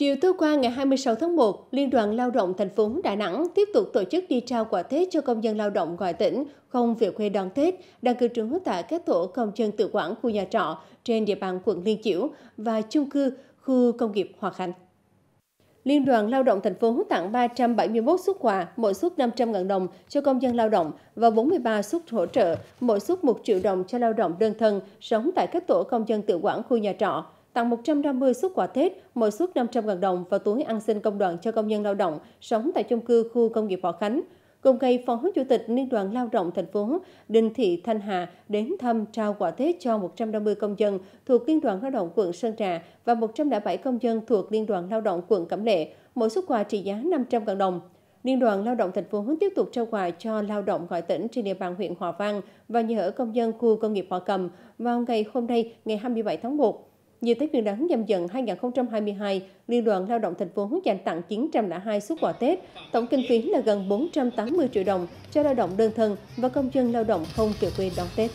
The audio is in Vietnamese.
Chiều tối qua ngày 26 tháng 1, Liên đoàn Lao động thành phố Đà Nẵng tiếp tục tổ chức đi trao quà Tết cho công dân lao động ngoài tỉnh không về quê đón Tết đang cư trú tại các tổ công dân tự quản khu nhà trọ trên địa bàn quận Liên Chiểu và chung cư khu công nghiệp Hòa Khánh. Liên đoàn Lao động thành phố tặng 371 xuất quà, mỗi suất 500.000 đồng cho công dân lao động và 43 suất hỗ trợ, mỗi suất 1 triệu đồng cho lao động đơn thân sống tại các tổ công dân tự quản khu nhà trọ tặng 150 suất quà Tết, mỗi suất 500.000 đồng và túi ăn xin công đoàn cho công nhân lao động sống tại chung cư khu công nghiệp Hòa Khánh. Cùng ngày, Phó Chủ tịch Liên đoàn Lao động thành phố Đinh Thị Thanh Hà đến thăm trao quà Tết cho 150 công dân thuộc Liên đoàn Lao động quận Sơn Trà và 107 công dân thuộc Liên đoàn Lao động quận Cẩm Lệ, mỗi suất quà trị giá 500.000 đồng. Liên đoàn Lao động thành phố tiếp tục trao quà cho lao động ngoại tỉnh trên địa bàn huyện Hòa Vang và nhà ở công dân khu công nghiệp Hòa Cầm vào ngày hôm nay, ngày 27 tháng 1. Dịp Tết Nguyên đán nhâm dần 2022, Liên đoàn Lao động thành phố dành tặng 902 xuất quà Tết, tổng kinh phí là gần 480 triệu đồng cho lao động đơn thân và công dân lao động không trở quê đón Tết.